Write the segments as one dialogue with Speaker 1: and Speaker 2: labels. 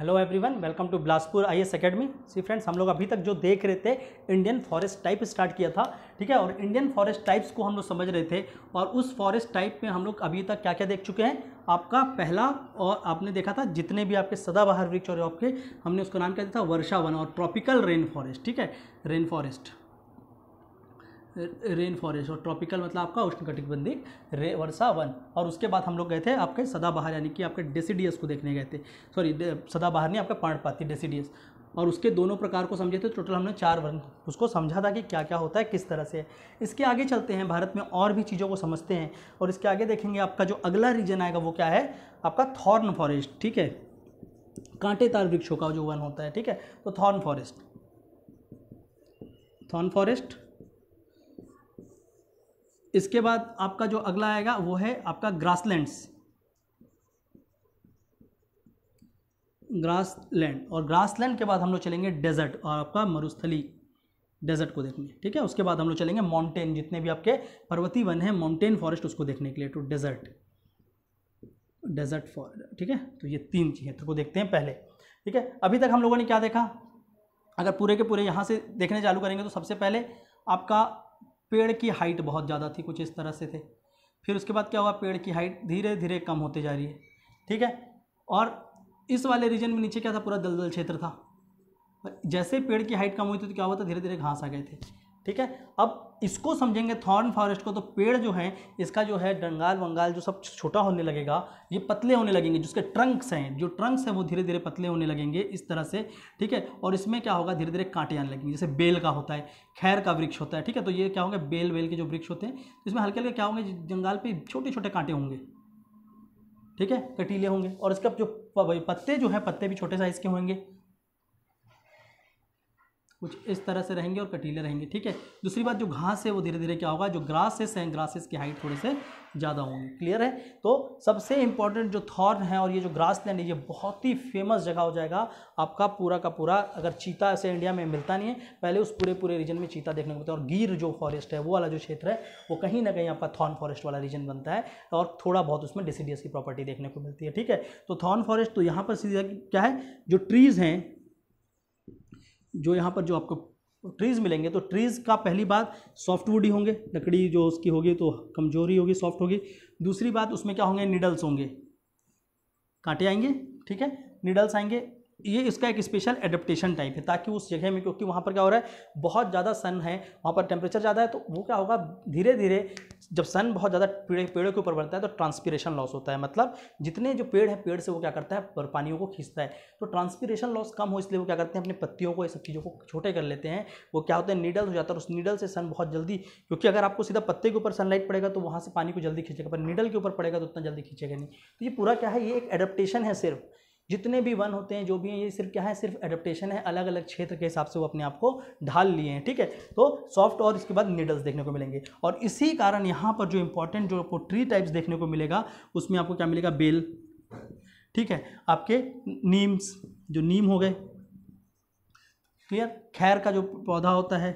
Speaker 1: hello everyone welcome to Bilaspur I S academy सी friends हम लोग अभी तक जो देख रहे थे इंडियन फॉरेस्ट टाइप स्टार्ट किया था ठीक है और इंडियन फॉरेस्ट टाइप्स को हम लोग समझ रहे थे और उस फॉरेस्ट टाइप में हम लोग अभी तक क्या क्या देख चुके हैं आपका पहला और आपने देखा था जितने भी आपके सदाबहार वृक्ष और आपके हमने उसका नाम क्या दिया था वर्षा वन और ट्रॉपिकल रेन फॉरेस्ट ठीक है रेन फॉरेस्ट रेन फॉरेस्ट और ट्रॉपिकल मतलब आपका उष्णकटिबंधी रे वर्षा वन और उसके बाद हम लोग गए थे आपके सदाबहार यानी कि आपके डेसीडियस को देखने गए थे सॉरी सदाबहार नहीं आपका पाणपाती डेसीडियस और उसके दोनों प्रकार को समझे थे टोटल हमने चार वर्ण उसको समझा था कि क्या क्या होता है किस तरह से इसके आगे चलते हैं भारत में और भी चीज़ों को समझते हैं और इसके आगे देखेंगे आपका जो अगला रीजन आएगा वो क्या है आपका थॉर्न फॉरेस्ट ठीक है कांटेदार वृक्षों का जो वन होता है ठीक है तो थॉर्न फॉरेस्ट थॉर्न फॉरेस्ट इसके बाद आपका जो अगला आएगा वो है आपका ग्रासलैंड्स ग्रासलैंड और ग्रासलैंड के बाद हम लोग चलेंगे डेजर्ट और आपका मरुस्थली डेजर्ट को देखने ठीक है उसके बाद हम लोग चलेंगे माउंटेन जितने भी आपके पर्वती वन है माउंटेन फॉरेस्ट उसको देखने के लिए टू डेजर्ट डेजर्ट फॉर ठीक है तो ये तीन क्षेत्र को देखते हैं पहले ठीक है अभी तक हम लोगों ने क्या देखा अगर पूरे के पूरे यहाँ से देखने चालू करेंगे तो सबसे पहले आपका पेड़ की हाइट बहुत ज़्यादा थी कुछ इस तरह से थे फिर उसके बाद क्या हुआ पेड़ की हाइट धीरे धीरे कम होते जा रही है ठीक है और इस वाले रीजन में नीचे क्या था पूरा दलदल क्षेत्र था जैसे पेड़ की हाइट कम हुई थी तो क्या हुआ था धीरे धीरे घास आ गए थे ठीक है अब इसको समझेंगे थॉर्न फॉरेस्ट को तो पेड़ जो है इसका जो है डंगाल वंगाल जो सब छोटा होने लगेगा ये पतले होने लगेंगे जिसके ट्रंक्स हैं जो ट्रंक्स हैं वो धीरे धीरे पतले होने लगेंगे इस तरह से ठीक है और इसमें क्या होगा धीरे धीरे कांटे आने लगेंगे जैसे बेल का होता है खैर का वृक्ष होता है ठीक है तो ये क्या होंगे बेल वेल के जो वृक्ष होते हैं तो इसमें हल्के हल्के क्या होंगे जंगाल पर छोटे छोटे कांटे होंगे ठीक है कटीले होंगे और इसके जो पत्ते जो हैं पत्ते भी छोटे साइज़ के होंगे कुछ इस तरह से रहेंगे और कटीले रहेंगे ठीक है दूसरी बात जो घास है वो धीरे धीरे क्या होगा जो ग्रासेस हैं ग्रासेस की हाइट थोड़े से ज़्यादा होंगी क्लियर है तो सबसे इंपॉर्टेंट जो थॉर्न है और ये जो ग्रास लैंड है ये बहुत ही फेमस जगह हो जाएगा आपका पूरा का पूरा अगर चीता ऐसे इंडिया में मिलता नहीं है पहले उस पूरे पूरे रीजन में चीता देखने को मिलता है और गिर जो फॉरेस्ट है वो वाला जो क्षेत्र है वो कहीं ना कहीं आपका थॉर्न फॉरेस्ट वाला रीजन बनता है और थोड़ा बहुत उसमें डिसीडियस की प्रॉपर्टी देखने को मिलती है ठीक है तो थॉर्न फॉरेस्ट तो यहाँ पर सीधा क्या है जो ट्रीज़ हैं जो यहाँ पर जो आपको ट्रीज़ मिलेंगे तो ट्रीज़ का पहली बात सॉफ्ट ही होंगे लकड़ी जो उसकी होगी तो कमजोरी होगी सॉफ्ट होगी दूसरी बात उसमें क्या होंगे निडल्स होंगे कांटे आएंगे ठीक है निडल्स आएंगे ये इसका एक स्पेशल एडेप्टेशन टाइप है ताकि उस जगह में क्योंकि वहाँ पर क्या हो रहा है बहुत ज़्यादा सन है वहाँ पर टेम्परेचर ज़्यादा है तो वो क्या होगा धीरे धीरे जब सन बहुत ज़्यादा पेड़ पेड़ों के ऊपर बढ़ता है तो ट्रांसपीरेशन लॉस होता है मतलब जितने जो पेड़ है पेड़ से वो क्या करता है पर पानियों को खींचता है तो ट्रांसपीरेशन लॉस कम हो इसलिए वो क्या करते हैं अपनी पत्तियों को ये सब चीज़ों को छोटे कर लेते हैं वो क्या होता है नीडल हो जाता है उस नीडल से सन बहुत जल्दी क्योंकि अगर आपको सीधा पत्ते के ऊपर सनलाइट पड़ेगा तो वहाँ से पानी को जल्दी खींचेगा पर नीडल के ऊपर पड़ेगा तो उतना जल्दी खींचेगा नहीं तो ये पूरा क्या है ये एक एडेप्टेशन है सिर्फ जितने भी वन होते हैं जो भी हैं ये सिर्फ क्या है सिर्फ एडप्टेशन है अलग अलग क्षेत्र के हिसाब से वो अपने आप को ढाल लिए हैं ठीक है तो सॉफ्ट और इसके बाद निडल्स देखने को मिलेंगे और इसी कारण यहाँ पर जो इंपॉर्टेंट जो आपको ट्री टाइप्स देखने को मिलेगा उसमें आपको क्या मिलेगा बेल ठीक है आपके नीम्स जो नीम हो गए क्लियर खैर का जो पौधा होता है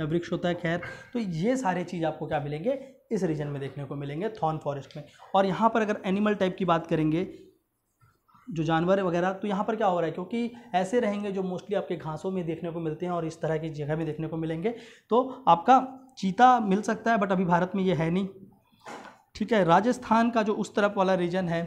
Speaker 1: या वृक्ष होता है खैर तो ये सारे चीज़ आपको क्या मिलेंगे इस रीजन में देखने को मिलेंगे थॉर्न फॉरेस्ट में और यहाँ पर अगर एनिमल टाइप की बात करेंगे जो जानवर वगैरह तो यहाँ पर क्या हो रहा है क्योंकि ऐसे रहेंगे जो मोस्टली आपके घासों में देखने को मिलते हैं और इस तरह की जगह में देखने को मिलेंगे तो आपका चीता मिल सकता है बट अभी भारत में ये है नहीं ठीक है राजस्थान का जो उस तरफ वाला रीजन है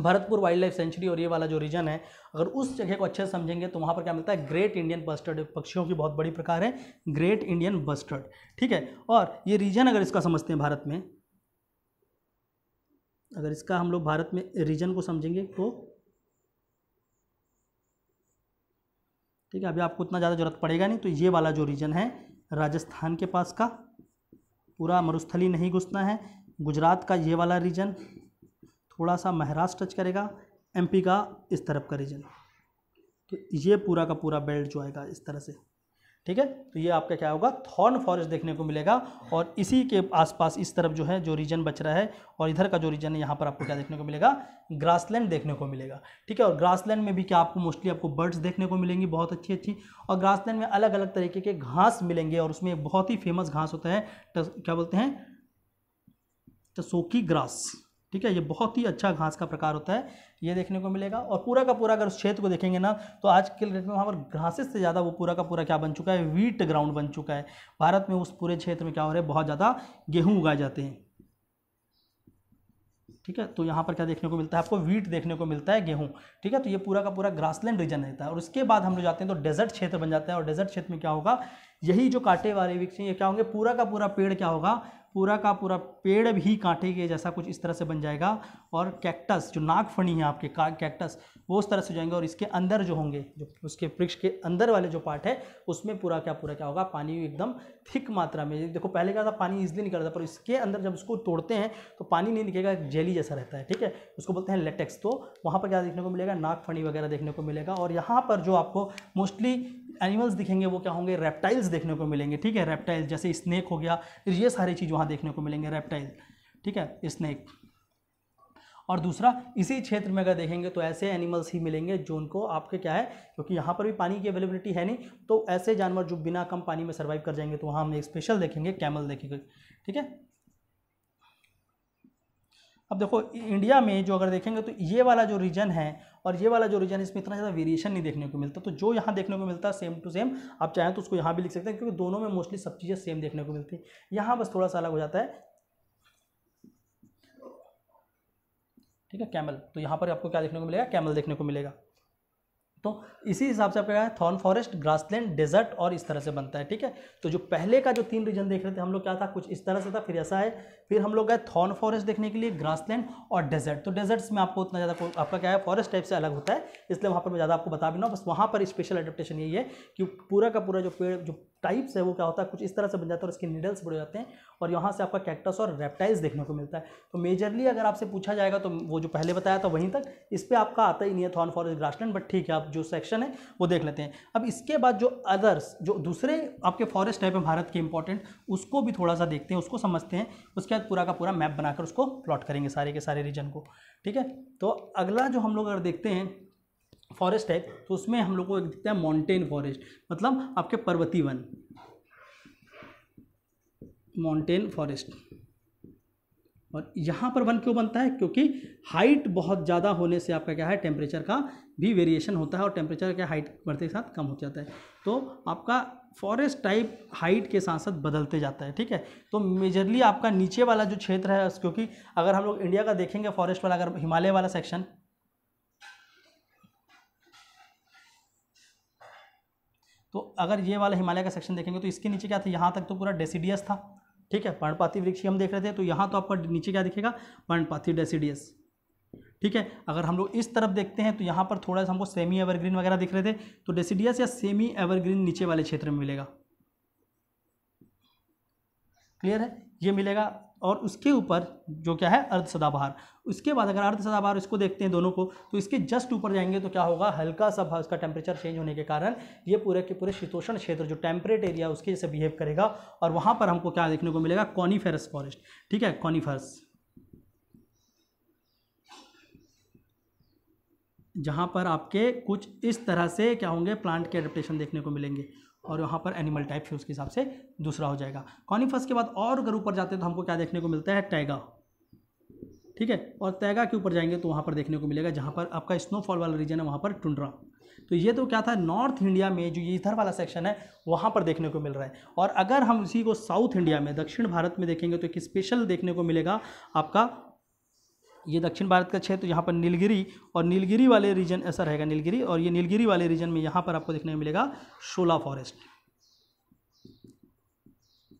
Speaker 1: भरतपुर वाइल्ड लाइफ सेंचुरी और ये वाला जो रीजन है अगर उस जगह को अच्छे से समझेंगे तो वहाँ पर क्या मिलता है ग्रेट इंडियन बस्टर्ड पक्षियों की बहुत बड़ी प्रकार है ग्रेट इंडियन बस्टर्ड ठीक है और ये रीजन अगर इसका समझते हैं भारत में अगर इसका हम लोग भारत में रीजन को समझेंगे तो ठीक है अभी आपको उतना ज़्यादा ज़रूरत पड़ेगा नहीं तो ये वाला जो रीजन है राजस्थान के पास का पूरा मरुस्थली नहीं घुसना है गुजरात का ये वाला रीजन थोड़ा सा महाराष्ट्र टच करेगा एमपी का इस तरफ का रीजन तो ये पूरा का पूरा बेल्ट जो आएगा इस तरह से ठीक है तो ये आपका क्या होगा थॉर्न फॉरेस्ट देखने को मिलेगा और इसी के आसपास इस तरफ जो है जो रीजन बच रहा है और इधर का जो रीजन है यहाँ पर आपको क्या देखने को मिलेगा ग्रासलैंड देखने को मिलेगा ठीक है और ग्रासलैंड में भी क्या आपको मोस्टली आपको बर्ड्स देखने को मिलेंगी बहुत अच्छी अच्छी और ग्रासलैंड में अलग अलग तरीके के घास मिलेंगे और उसमें बहुत ही फेमस घास होता है क्या बोलते हैं टसोकी ग्रास ठीक है ये बहुत ही अच्छा घास का प्रकार होता है ये देखने को मिलेगा और पूरा का पूरा अगर उस क्षेत्र को देखेंगे ना तो आज के डेट में वहाँ पर घासेस से ज़्यादा वो पूरा का पूरा क्या बन चुका है वीट ग्राउंड बन चुका है भारत में उस पूरे क्षेत्र में क्या हो रहा है बहुत ज़्यादा गेहूँ उगाए जाते हैं ठीक है तो यहाँ पर क्या देखने को मिलता है आपको वीट देखने को मिलता है गेहूँ ठीक है तो ये पूरा का पूरा ग्रासलैंड रीजन रहता है और उसके बाद हम लोग जाते हैं तो डेजर्ट क्षेत्र बन जाता है और डेजर्ट क्षेत्र में क्या होगा यही जो कांटे वाले वृक्ष हैं ये क्या होंगे पूरा का पूरा पेड़ क्या होगा पूरा का पूरा पेड़ भी कांटे के जैसा कुछ इस तरह से बन जाएगा और कैक्टस जो नागफणी है आपके कैक्टस वो उस तरह से जाएंगे और इसके अंदर जो होंगे जो उसके वृक्ष के अंदर वाले जो पार्ट है उसमें पूरा क्या पूरा क्या होगा पानी एकदम थिक मात्रा में देखो पहले क्या था पानी निकल निकलता पर इसके अंदर जब उसको तोड़ते हैं तो पानी नहीं निकलेगा जेली जैसा रहता है ठीक है उसको बोलते हैं लेटेक्स तो वहाँ पर क्या देखने को मिलेगा नागफणी वगैरह देखने को मिलेगा और यहाँ पर जो आपको मोस्टली एनिमल्स दिखेंगे वो क्या होंगे रेप्टाइल्स देखने को मिलेंगे ठीक है रेप्टाइल जैसे स्नेक हो गया ये सारी चीज़ वहाँ देखने को मिलेंगे रेप्टाइल ठीक है स्नेक और दूसरा इसी क्षेत्र में अगर देखेंगे तो ऐसे एनिमल्स ही मिलेंगे जो उनको आपके क्या है क्योंकि यहाँ पर भी पानी की अवेलेबिलिटी है नहीं तो ऐसे जानवर जो बिना कम पानी में सर्वाइव कर जाएंगे तो वहाँ हम एक स्पेशल देखेंगे कैमल देखेंगे ठीक है अब देखो इंडिया में जो अगर देखेंगे तो ये वाला जो रीजन है और ये वाला जो रीजन है इसमें इतना ज़्यादा वेरिएशन नहीं देखने को मिलता तो जो यहाँ देखने को मिलता है सेम टू सेम आप चाहें तो उसको यहाँ भी लिख सकते हैं क्योंकि दोनों में मोस्टली सब चीज़ें सेम देखने को मिलती है यहाँ बस थोड़ा सा अलग हो जाता है ठीक है कैमल तो यहाँ पर आपको क्या देखने को मिलेगा कैमल देखने को मिलेगा तो इसी हिसाब से आपका क्या है थॉर्न फॉरेस्ट ग्रासलैंड डेजर्ट और इस तरह से बनता है ठीक है तो जो पहले का जो तीन रीजन देख रहे थे हम लोग क्या था कुछ इस तरह से था फिर ऐसा है फिर हम लोग गए थॉर्न फॉरेस्ट देखने के लिए ग्रासलैंड और डेजर्ट तो डेजर्ट्स में आपको उतना ज़्यादा आपका क्या है फॉरेस्ट टाइप से अलग होता है इसलिए वहाँ पर मैं ज़्यादा आपको बता भी ना बस वहाँ पर स्पेशल एडेप्टेशन यही है कि पूरा का पूरा जो पेड़ जो टाइप्स है वो क्या होता है कुछ इस तरह से बन जाता है और इसके निडल्स बड़े जाते हैं और यहाँ से आपका कैक्टस और रेप्टाइल्स देखने को मिलता है तो मेजरली अगर आपसे पूछा जाएगा तो वो जो पहले बताया था वहीं तक इस पर आपका आता ही नहीं है थॉर्न फॉरेस्ट ग्रासलैंड बट ठीक है आप जो सेक्शन है वो देख लेते हैं अब इसके बाद जो अदर्स जो दूसरे आपके फॉरेस्ट टाइप है भारत के इंपॉर्टेंट उसको भी थोड़ा सा देखते हैं उसको समझते हैं उसके बाद पूरा का पूरा मैप बनाकर उसको प्लॉट करेंगे सारे के सारे रीजन को ठीक है तो अगला जो हम लोग अगर देखते हैं फॉरेस्ट है तो उसमें हम लोग को एक दिखता है माउंटेन फॉरेस्ट मतलब आपके पर्वती वन माउंटेन फॉरेस्ट और यहाँ पर वन क्यों बनता है क्योंकि हाइट बहुत ज़्यादा होने से आपका क्या है टेम्परेचर का भी वेरिएशन होता है और टेम्परेचर क्या हाइट बढ़ते के साथ कम हो जाता है तो आपका फॉरेस्ट टाइप हाइट के साथ साथ बदलते जाता है ठीक है तो मेजरली आपका नीचे वाला जो क्षेत्र है क्योंकि अगर हम लोग इंडिया का देखेंगे फॉरेस्ट वाला अगर हिमालय वाला सेक्शन तो अगर ये वाला हिमालय का सेक्शन देखेंगे तो इसके नीचे क्या था यहाँ तक तो पूरा डेसीडियस था ठीक है पर्णपाती वृक्ष हम देख रहे थे तो यहाँ तो आपका नीचे क्या दिखेगा पर्णपाती डेसीडियस ठीक है अगर हम लोग इस तरफ देखते हैं तो यहाँ पर थोड़ा सा हमको सेमी एवरग्रीन वगैरह दिख रहे थे तो डेसीडियस या सेमी एवरग्रीन नीचे वाले क्षेत्र में मिलेगा क्लियर है ये मिलेगा और उसके ऊपर जो क्या है अर्ध सदाबहार उसके बाद अगर अर्ध सदाबहार इसको देखते हैं दोनों को तो इसके जस्ट ऊपर जाएंगे तो क्या होगा हल्का सा इसका टेम्परेचर चेंज होने के कारण ये पूरे के पूरे शीतोषण क्षेत्र जो टेम्परेट एरिया उसके जैसे बिहेव करेगा और वहाँ पर हमको क्या देखने को मिलेगा कॉनीफेरस फॉरेस्ट ठीक है कॉनीफेरस जहाँ पर आपके कुछ इस तरह से क्या होंगे प्लांट के एडप्टेशन देखने को मिलेंगे और यहाँ पर एनिमल टाइप फिर उसके हिसाब से दूसरा हो जाएगा कॉनिफर्स के बाद और अगर ऊपर जाते हैं तो हमको क्या देखने को मिलता है टैगा ठीक है और तैगा के ऊपर जाएंगे तो वहाँ पर देखने को मिलेगा जहाँ पर आपका स्नोफॉल वाला रीजन है वहाँ पर टुंड्रा तो ये तो क्या था नॉर्थ इंडिया में जो ये इधर वाला सेक्शन है वहाँ पर देखने को मिल रहा है और अगर हम इसी को साउथ इंडिया में दक्षिण भारत में देखेंगे तो एक स्पेशल देखने को मिलेगा आपका ये दक्षिण भारत का क्षेत्र यहाँ पर नीलगिरी और नीलगिरी वाले रीजन ऐसा रहेगा नीलगिरी और ये नीलगिरी वाले रीजन में यहाँ पर आपको देखने को मिलेगा शोला फॉरेस्ट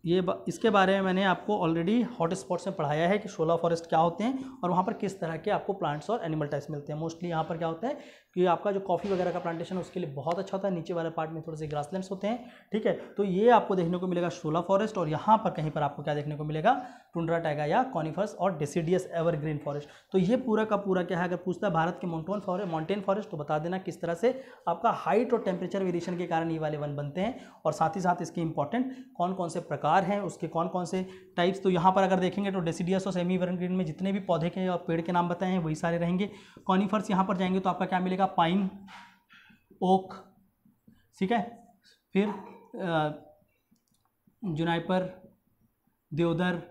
Speaker 1: ये बा, इसके बारे में मैंने आपको ऑलरेडी हॉट स्पॉट्स में पढ़ाया है कि शोला फॉरेस्ट क्या होते हैं और वहाँ पर किस तरह के आपको प्लांट्स और एनिमल टाइप्स मिलते हैं मोस्टली यहाँ पर क्या होता है कि आपका जो कॉफ़ी वगैरह का प्लांटेशन उसके लिए बहुत अच्छा होता है नीचे वाले पार्ट में थोड़े से ग्रासलैंड्स होते हैं ठीक है तो ये आपको देखने को मिलेगा शोला फॉरेस्ट और यहाँ पर कहीं पर आपको क्या देखने को मिलेगा टुंड्रा टाइगा या कॉनिफर्स और डेसीडियस एवरग्रीन फॉरेस्ट तो ये पूरा का पूरा क्या है अगर पूछता है भारत के माउंटोन फॉरेस्ट माउंटेन फॉरेस्ट तो बता देना किस तरह से आपका हाइट और टेम्परेचर वेरिएशन के कारण ये वाले वन बनते हैं और साथ ही साथ इसके इंपॉर्टेंट कौन कौन से प्रकार प्रकार हैं उसके कौन कौन से टाइप्स तो यहाँ पर अगर देखेंगे तो डेसीडियस और सेमी वर्नग्रीन में जितने भी पौधे के और पेड़ के नाम बताए हैं वही सारे रहेंगे कॉनिफर्स यहाँ पर जाएंगे तो आपका क्या मिलेगा पाइन ओक ठीक है फिर जुनाइपर देवदर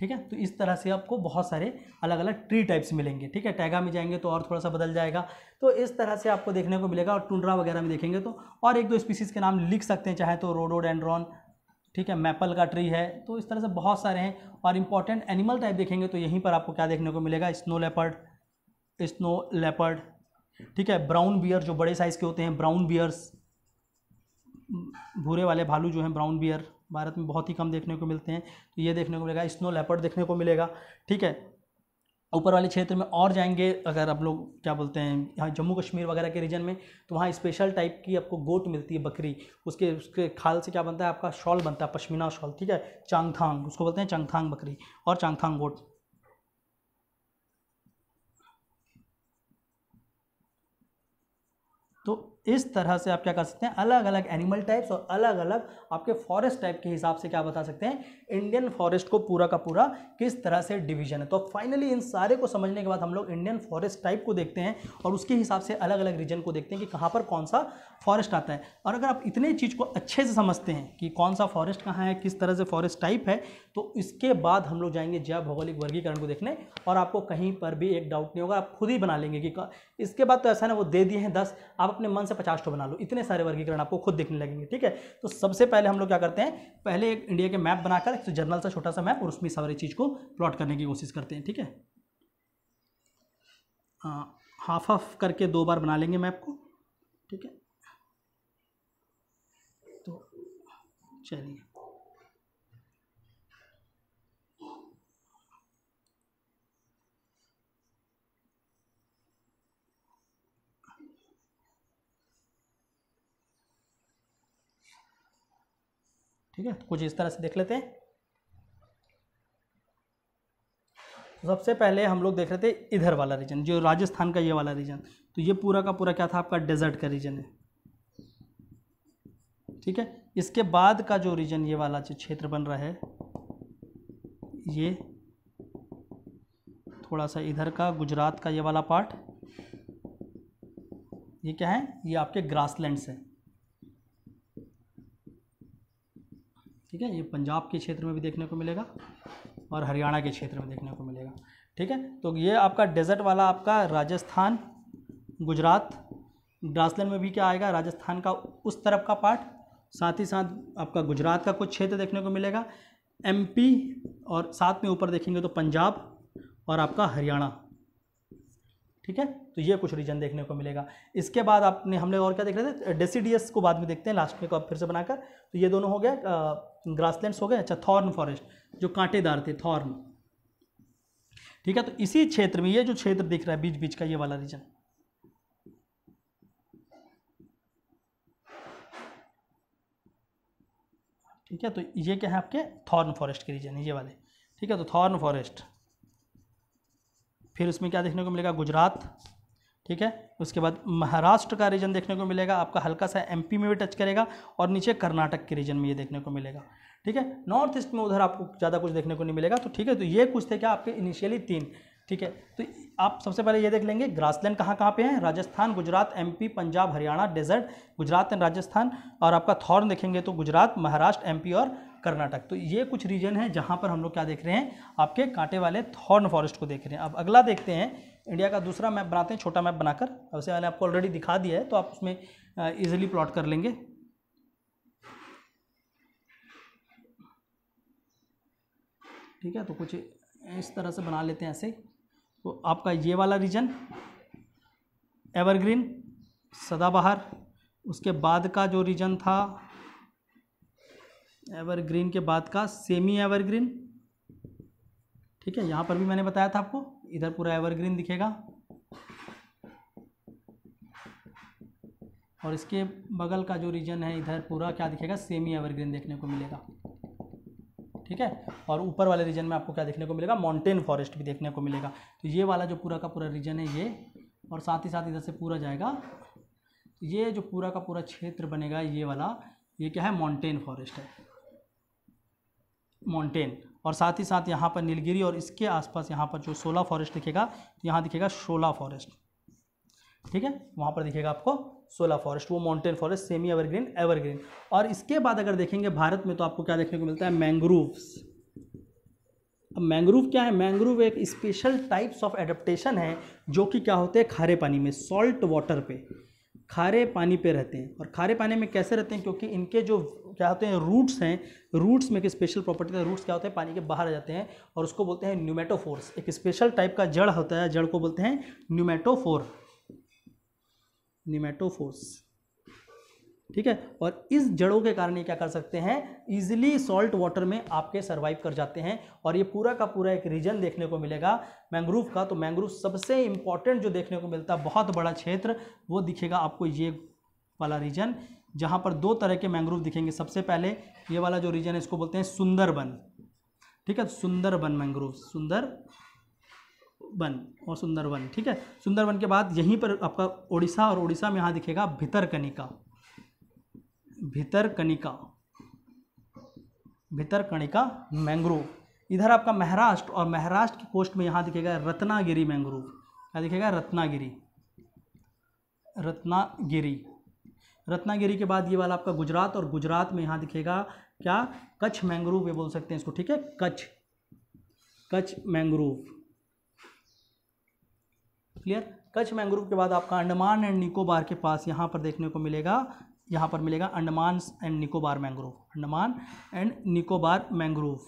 Speaker 1: ठीक है तो इस तरह से आपको बहुत सारे अलग अलग ट्री टाइप्स मिलेंगे ठीक है टैगा में जाएंगे तो और थोड़ा सा बदल जाएगा तो इस तरह से आपको देखने को मिलेगा और टुंड्रा वगैरह में देखेंगे तो और एक दो स्पीसीज़ के नाम लिख सकते हैं चाहे तो रोडोडेंड्रॉन ठीक है मैपल का ट्री है तो इस तरह से बहुत सारे हैं और इंपॉर्टेंट एनिमल टाइप देखेंगे तो यहीं पर आपको क्या देखने को मिलेगा स्नो लेपर्ड स्नो लेपर्ड ठीक है ब्राउन बियर जो बड़े साइज़ के होते हैं ब्राउन बियर्स भूरे वाले भालू जो हैं ब्राउन बियर भारत में बहुत ही कम देखने को मिलते हैं तो ये देखने को मिलेगा स्नो लेपर्ड देखने को मिलेगा ठीक है ऊपर वाले क्षेत्र में और जाएंगे अगर आप लोग क्या बोलते हैं यहाँ जम्मू कश्मीर वगैरह के रीजन में तो वहाँ स्पेशल टाइप की आपको गोट मिलती है बकरी उसके उसके खाल से क्या बनता है आपका शॉल बनता है पश्मीना शॉल ठीक है चांगथांग उसको बोलते हैं चांगथांग बकरी और चांगथांग गोट तो इस तरह से आप क्या कर सकते हैं अलग अलग एनिमल टाइप्स और अलग अलग आपके फॉरेस्ट टाइप के हिसाब से क्या बता सकते हैं इंडियन फॉरेस्ट को पूरा का पूरा किस तरह से डिवीजन है तो फाइनली इन सारे को समझने के बाद हम लोग इंडियन फॉरेस्ट टाइप को देखते हैं और उसके हिसाब से अलग अलग रीजन को देखते हैं कि कहाँ पर कौन सा फॉरेस्ट आता है और अगर आप इतने चीज़ को अच्छे से समझते हैं कि कौन सा फॉरेस्ट कहाँ है किस तरह से फॉरेस्ट टाइप है तो इसके बाद हम लोग जाएंगे जैव भौगोलिक वर्गीकरण को देखने और आपको कहीं पर भी एक डाउट नहीं होगा आप खुद ही बना लेंगे कि इसके बाद तो ऐसा ना वो दे दिए हैं दस आप अपने मन से पचास ठो बना लो इतने सारे वर्गीकरण आपको खुद देखने लगेंगे ठीक है तो सबसे पहले हम लोग क्या करते हैं पहले एक इंडिया के मैप बनाकर एक तो जर्नल सा छोटा सा मैप और उसमें सारी चीज़ को प्लॉट करने की कोशिश करते हैं ठीक है हाफ हाफ करके दो बार बना लेंगे मैप को ठीक है तो चलिए ठीक है कुछ इस तरह से देख लेते हैं सबसे पहले हम लोग देख रहे थे इधर वाला रीजन जो राजस्थान का ये वाला रीजन तो ये पूरा का पूरा क्या था आपका डेजर्ट का रीजन है ठीक है इसके बाद का जो रीजन ये वाला जो क्षेत्र बन रहा है ये थोड़ा सा इधर का गुजरात का ये वाला पार्ट ये क्या है ये आपके ग्रासलैंड्स हैं ठीक है ये पंजाब के क्षेत्र में भी देखने को मिलेगा और हरियाणा के क्षेत्र में देखने को मिलेगा ठीक है तो ये आपका डेजर्ट वाला आपका राजस्थान गुजरात ग्रासलैंड में भी क्या आएगा राजस्थान का उस तरफ का पार्ट साथ ही साथ आपका गुजरात का कुछ क्षेत्र देखने को मिलेगा एमपी और साथ में ऊपर देखेंगे तो पंजाब और आपका हरियाणा ठीक है तो ये कुछ रीजन देखने को मिलेगा इसके बाद आपने हमने और क्या देख रहे थे डेसीडियस को बाद में देखते हैं लास्ट में को फिर से बनाकर तो ये दोनों हो गया ग्रासलैंड्स हो गए अच्छा थॉर्न फॉरेस्ट जो कांटेदार थे थॉर्न ठीक है तो इसी क्षेत्र में ये जो क्षेत्र दिख रहा है बीच बीच का ये वाला रीजन ठीक है तो ये क्या है आपके थॉर्न फॉरेस्ट के रीजन ये वाले ठीक है तो थॉर्न फॉरेस्ट फिर उसमें क्या देखने को मिलेगा गुजरात ठीक है उसके बाद महाराष्ट्र का रीजन देखने को मिलेगा आपका हल्का सा एमपी में भी टच करेगा और नीचे कर्नाटक के रीजन में ये देखने को मिलेगा ठीक है नॉर्थ ईस्ट में उधर आपको ज़्यादा कुछ देखने को नहीं मिलेगा तो ठीक है तो ये कुछ थे क्या आपके इनिशियली तीन ठीक है तो आप सबसे पहले ये देख लेंगे ग्रासलैंड कहाँ कहाँ पे हैं Rajasthan Gujarat MP Punjab Haryana desert Gujarat and Rajasthan और आपका थॉर्न देखेंगे तो गुजरात महाराष्ट्र एमपी और कर्नाटक तो ये कुछ रीजन है जहाँ पर हम लोग क्या देख रहे हैं आपके कांटे वाले थॉर्न फॉरेस्ट को देख रहे हैं अब अगला देखते हैं इंडिया का दूसरा मैप बनाते हैं छोटा मैप बनाकर वैसे मैंने आपको ऑलरेडी दिखा दिया है तो आप उसमें ईजिली प्लॉट कर लेंगे ठीक है तो कुछ इस तरह से बना लेते हैं ऐसे तो आपका ये वाला रीजन एवरग्रीन सदाबहार उसके बाद का जो रीजन था एवरग्रीन के बाद का सेमी एवरग्रीन ठीक है यहाँ पर भी मैंने बताया था आपको इधर पूरा एवरग्रीन दिखेगा और इसके बगल का जो रीजन है इधर पूरा क्या दिखेगा सेमी एवरग्रीन देखने को मिलेगा ठीक है और ऊपर वाले रीजन में आपको क्या देखने को मिलेगा माउंटेन फॉरेस्ट भी देखने को मिलेगा तो ये वाला जो पूरा का पूरा रीजन है ये और साथ ही साथ इधर से पूरा जाएगा ये जो पूरा का पूरा क्षेत्र बनेगा ये वाला ये क्या है माउंटेन फॉरेस्ट है माउंटेन और साथ ही साथ यहाँ पर नीलगिरी और इसके आसपास यहाँ पर जो सोला फॉरेस्ट दिखेगा तो यहाँ दिखेगा शोला फॉरेस्ट ठीक है वहाँ पर दिखेगा आपको सोला फॉरेस्ट वो mountain forest semi evergreen evergreen और इसके बाद अगर देखेंगे भारत में तो आपको क्या देखने को मिलता है मैंग्रोव्स अब मैंग्रोव क्या है मैंग्रोव एक स्पेशल टाइप्स ऑफ एडेप्टेशन है जो कि क्या होते हैं खारे पानी में सॉल्ट वाटर पे खारे पानी पे रहते हैं और खारे पानी में कैसे रहते हैं क्योंकि इनके जो क्या होते हैं रूट्स हैं रूट्स में एक स्पेशल प्रॉपर्टी है रूट्स क्या होते हैं पानी के बाहर आ जाते हैं और उसको बोलते हैं न्यूमेटोफोर्स एक स्पेशल टाइप का जड़ होता है जड़ को बोलते हैं न्यूमेटोफोर न्यूमेटोफोर्स ठीक है और इस जड़ों के कारण ये क्या कर सकते हैं इजिली सॉल्ट वाटर में आपके सर्वाइव कर जाते हैं और ये पूरा का पूरा एक रीजन देखने को मिलेगा मैंग्रोव का तो मैंग्रोव सबसे इंपॉर्टेंट जो देखने को मिलता है बहुत बड़ा क्षेत्र वो दिखेगा आपको ये वाला रीजन जहाँ पर दो तरह के मैंग्रोव दिखेंगे सबसे पहले ये वाला जो रीजन है इसको बोलते हैं सुंदरबन ठीक है सुंदरबन मैंग्रोव सुंदर वन और सुंदरबन ठीक है सुंदरबन के बाद यहीं पर आपका ओडिशा और ओडिशा में यहाँ दिखेगा भितरकनिका भितरकनिका भितरकणिका मैंग्रोव इधर आपका महाराष्ट्र और महाराष्ट्र की कोस्ट में यहाँ दिखेगा रत्नागिरी मैंग्रोव क्या दिखेगा रत्नागिरी रत्नागिरी रत्नागिरी के बाद ये वाला आपका गुजरात और गुजरात में यहाँ दिखेगा क्या कच्छ मैंग्रोव ये बोल सकते हैं इसको ठीक है Kutch Kutch mangrove clear Kutch mangrove के बाद आपका अंडमान एंड निकोबार के पास यहाँ पर देखने को मिलेगा यहाँ पर मिलेगा Andaman and Nicobar mangrove Andaman and Nicobar mangrove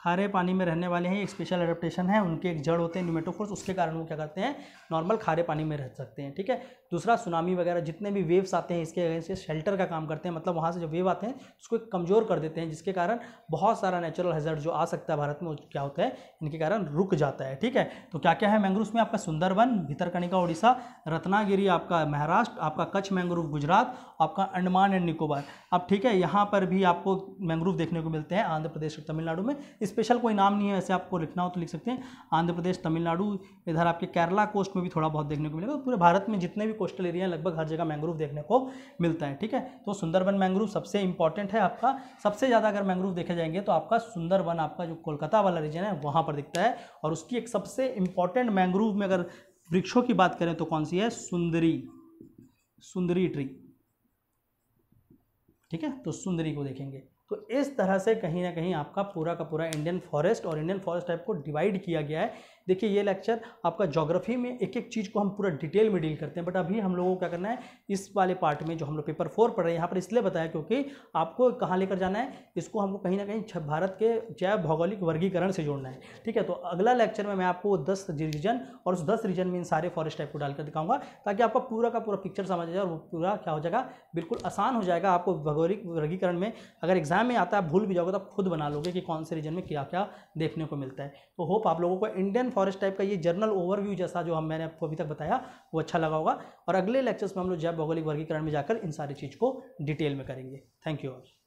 Speaker 1: खारे पानी में रहने वाले हैं एक स्पेशल एडेप्टेशन है उनके एक जड़ होते हैं न्यूमेटोफोर्स उसके कारण वो क्या करते हैं नॉर्मल खारे पानी में रह सकते हैं ठीक है दूसरा सुनामी वगैरह जितने भी वेव्स आते हैं इसके अगेंस्ट शेल्टर का काम करते हैं मतलब वहाँ से जो वेव आते हैं उसको कमज़ोर कर देते हैं जिसके कारण बहुत सारा नेचुरल हैजर्ड जो आ सकता है भारत में क्या होता है इनके कारण रुक जाता है ठीक है तो क्या क्या है मैंग्रोव्स में आपका सुंदरबन भितरकणिका उड़ीसा रत्नागिरी आपका महाराष्ट्र आपका कच्छ मैंग्रोव गुजरात आपका अंडमान एंड निकोबार अब ठीक है यहाँ पर भी आपको मैंग्रोव देखने को मिलते हैं आंध्र प्रदेश और तमिलनाडु में स्पेशल कोई नाम नहीं है वैसे आपको लिखना हो तो लिख सकते हैं आंध्र प्रदेश तमिलनाडु इधर आपके केरला कोस्ट में भी थोड़ा बहुत देखने को मिलेगा पूरे भारत में जितने भी कोस्टल एरिया हैं लगभग हर जगह मैंग्रोव देखने को मिलता है ठीक है तो सुंदरबन मैंग्रोव सबसे इंपॉर्टेंट है आपका सबसे ज़्यादा अगर मैंग्रोव देखे जाएंगे तो आपका सुंदरबन आपका जो कोलकाता वाला रीजन है वहाँ पर दिखता है और उसकी एक सबसे इंपॉर्टेंट मैंग्रोव में अगर वृक्षों की बात करें तो कौन सी है सुंदरी सुंदरी ट्री ठीक है तो सुंदरी को देखेंगे तो इस तरह से कहीं ना कहीं आपका पूरा का पूरा इंडियन फॉरेस्ट और इंडियन फॉरेस्ट टाइप को डिवाइड किया गया है देखिए ये लेक्चर आपका जोग्राफी में एक एक चीज़ को हम पूरा डिटेल में डील करते हैं बट अभी हम लोगों को क्या करना है इस वाले पार्ट में जो हम लोग पेपर फोर पढ़ रहे हैं यहाँ पर इसलिए बताया क्योंकि आपको कहाँ लेकर जाना है इसको हमको कहीं ना कहीं भारत के जैव भौगोलिक वर्गीकरण से जोड़ना है ठीक है तो अगला लेक्चर में मैं आपको दस रीजन और उस दस रीजन में इन सारे फॉरेस्ट टाइप को डालकर दिखाऊंगा ताकि आपका पूरा का पूरा पिक्चर समझ आ जाए और पूरा क्या हो जाएगा बिल्कुल आसान हो जाएगा आपको भौगोलिक वर्गीकरण में अगर एग्जाम में आता है भूल भी जाओगे तो आप खुद बना लोगे कि कौन से रीजन में क्या क्या देखने को मिलता है तो होप आप लोगों को इंडियन फॉरेस्ट टाइप का ये जर्नल ओवरव्यू जैसा जो हम मैंने आपको अभी तक बताया वो अच्छा लगा होगा और अगले लेक्चर्स में हम लोग जैव भौगोलिक वर्गीकरण में जाकर इन सारी चीज़ को डिटेल में करेंगे थैंक यू ऑल